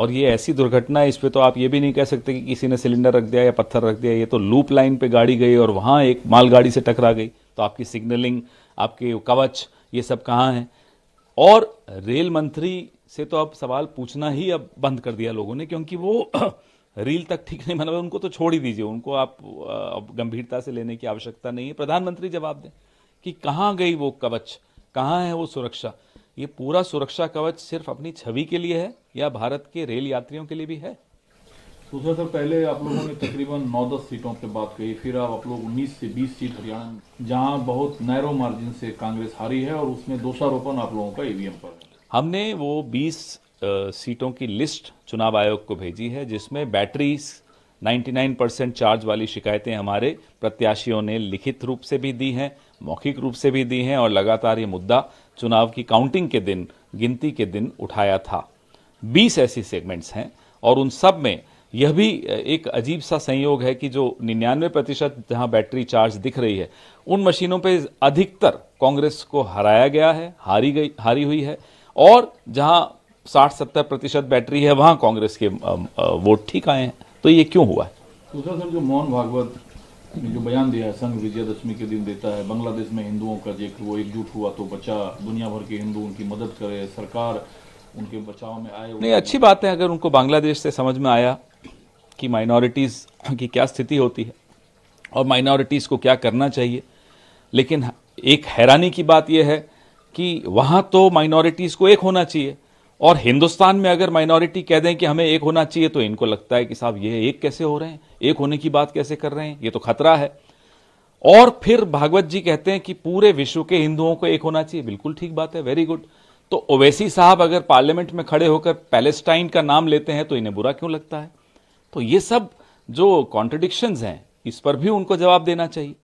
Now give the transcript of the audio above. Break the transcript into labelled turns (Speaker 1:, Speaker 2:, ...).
Speaker 1: और ये ऐसी दुर्घटना है इस पर तो आप ये भी नहीं कह सकते कि किसी ने सिलेंडर रख दिया या पत्थर रख दिया ये तो लूप लाइन पे गाड़ी गई और वहाँ एक मालगाड़ी से टकरा गई तो आपकी सिग्नलिंग आपके कवच ये सब कहाँ हैं और रेल मंत्री से तो अब सवाल पूछना ही अब बंद कर दिया लोगों ने क्योंकि वो रील तक ठीक नहीं मना उनको तो छोड़ ही दीजिए उनको आप गंभीरता से लेने की आवश्यकता नहीं है प्रधानमंत्री जवाब दें कि कहाँ गई वो कवच कहाँ है वो सुरक्षा ये पूरा सुरक्षा कवच सिर्फ अपनी छवि के लिए है या भारत के रेल यात्रियों के लिए भी है
Speaker 2: दूसरा सर पहले आप लोगों ने तकरीबन 9-10 सीटों पर बात कही फिर आप आप लोग 19 से 20 सीट हरियाणा जहां बहुत नैरो मार्जिन से कांग्रेस हारी है और उसमें दोषारोपण आप लोगों का ईवीएम पर
Speaker 1: हमने वो 20 सीटों की लिस्ट चुनाव आयोग को भेजी है जिसमें बैटरी 99 चार्ज वाली शिकायतें हमारे प्रत्याशियों ने लिखित रूप से भी दी हैं मौखिक रूप से भी दी हैं और लगातार ये मुद्दा चुनाव की काउंटिंग के दिन गिनती के दिन उठाया था 20 ऐसी सेगमेंट्स हैं और उन सब में यह भी एक अजीब सा संयोग है कि जो निन्यानवे प्रतिशत जहाँ बैटरी चार्ज दिख रही है उन मशीनों पे अधिकतर कांग्रेस को हराया गया है हारी गई हारी हुई है और जहाँ साठ सत्तर प्रतिशत बैटरी है वहां कांग्रेस के वोट ठीक आए हैं तो ये क्यों हुआ है
Speaker 2: दूसरा सर जो मोहन भागवत जो बयान दिया है संघ विजयदशमी के दिन देता है बांग्लादेश में हिंदुओं का जिक्र वो एकजुट हुआ तो बचा दुनिया भर के हिंदू उनकी मदद करे सरकार उनके बचाव में आए नहीं अच्छी
Speaker 1: बात है अगर उनको बांग्लादेश से समझ में आया कि माइनॉरिटीज़ की क्या स्थिति होती है और माइनॉरिटीज़ को क्या करना चाहिए लेकिन एक हैरानी की बात यह है कि वहां तो माइनॉरिटीज़ को एक होना चाहिए और हिंदुस्तान में अगर माइनॉरिटी कह दें कि हमें एक होना चाहिए तो इनको लगता है कि साहब ये एक कैसे हो रहे हैं एक होने की बात कैसे कर रहे हैं ये तो खतरा है और फिर भागवत जी कहते हैं कि पूरे विश्व के हिंदुओं को एक होना चाहिए बिल्कुल ठीक बात है वेरी गुड तो ओवैसी साहब अगर पार्लियामेंट में खड़े होकर पैलेस्टाइन का नाम लेते हैं तो इन्हें बुरा क्यों लगता है तो ये सब जो कॉन्ट्रडिक्शन हैं इस पर भी उनको जवाब देना चाहिए